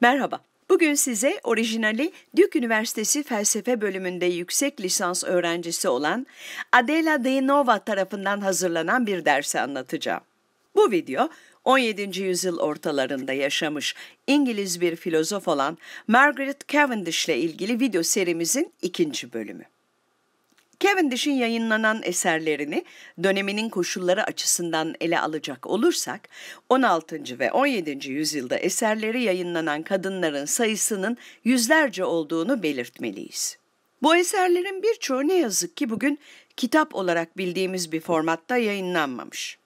Merhaba. Bugün size orijinali Duke Üniversitesi Felsefe Bölümünde yüksek lisans öğrencisi olan Adela Deynova tarafından hazırlanan bir dersi anlatacağım. Bu video 17. yüzyıl ortalarında yaşamış İngiliz bir filozof olan Margaret Cavendish ile ilgili video serimizin ikinci bölümü. Cavendish'in yayınlanan eserlerini döneminin koşulları açısından ele alacak olursak, 16. ve 17. yüzyılda eserleri yayınlanan kadınların sayısının yüzlerce olduğunu belirtmeliyiz. Bu eserlerin birçoğu ne yazık ki bugün kitap olarak bildiğimiz bir formatta yayınlanmamış.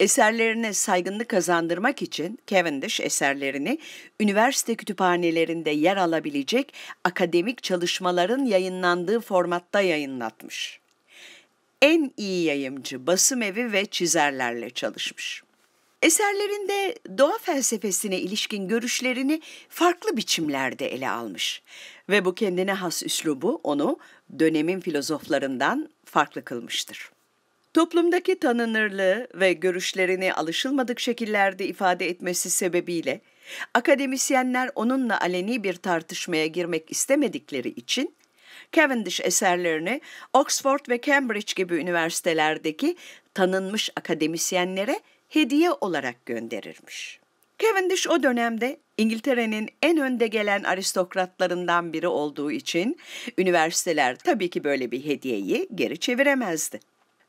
Eserlerine saygınlık kazandırmak için Cavendish eserlerini üniversite kütüphanelerinde yer alabilecek akademik çalışmaların yayınlandığı formatta yayınlatmış. En iyi yayımcı basım evi ve çizerlerle çalışmış. Eserlerinde doğa felsefesine ilişkin görüşlerini farklı biçimlerde ele almış ve bu kendine has üslubu onu dönemin filozoflarından farklı kılmıştır. Toplumdaki tanınırlığı ve görüşlerini alışılmadık şekillerde ifade etmesi sebebiyle akademisyenler onunla aleni bir tartışmaya girmek istemedikleri için Cavendish eserlerini Oxford ve Cambridge gibi üniversitelerdeki tanınmış akademisyenlere hediye olarak gönderirmiş. Cavendish o dönemde İngiltere'nin en önde gelen aristokratlarından biri olduğu için üniversiteler tabii ki böyle bir hediyeyi geri çeviremezdi.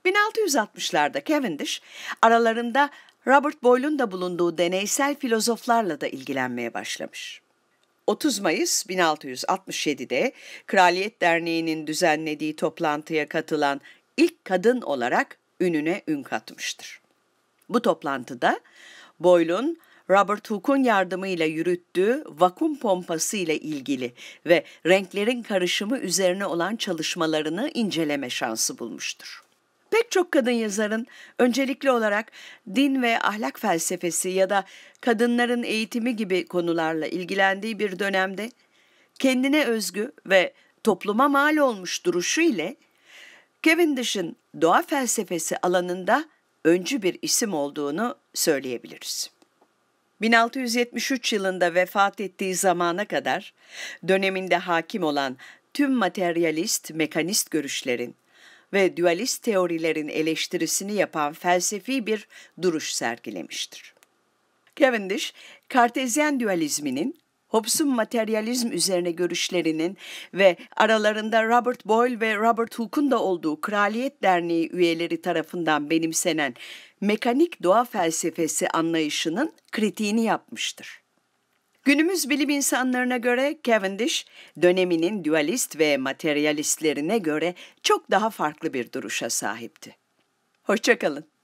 1660'larda Cavendish aralarında Robert Boyle'un da bulunduğu deneysel filozoflarla da ilgilenmeye başlamış. 30 Mayıs 1667'de Kraliyet Derneği'nin düzenlediği toplantıya katılan ilk kadın olarak ününe ün katmıştır. Bu toplantıda Boyle'un Robert Hooke'un yardımıyla yürüttüğü vakum pompası ile ilgili ve renklerin karışımı üzerine olan çalışmalarını inceleme şansı bulmuştur pek çok kadın yazarın öncelikli olarak din ve ahlak felsefesi ya da kadınların eğitimi gibi konularla ilgilendiği bir dönemde kendine özgü ve topluma mal olmuş duruşu ile Cavendish'in doğa felsefesi alanında öncü bir isim olduğunu söyleyebiliriz. 1673 yılında vefat ettiği zamana kadar döneminde hakim olan tüm materyalist, mekanist görüşlerin ve dualist teorilerin eleştirisini yapan felsefi bir duruş sergilemiştir. Cavendish, Kartezyen dualizminin Hobbes'un materyalizm üzerine görüşlerinin ve aralarında Robert Boyle ve Robert Hooke'un da olduğu Kraliyet Derneği üyeleri tarafından benimsenen mekanik doğa felsefesi anlayışının kritiğini yapmıştır. Günümüz bilim insanlarına göre Cavendish, döneminin dualist ve materyalistlerine göre çok daha farklı bir duruşa sahipti. Hoşçakalın.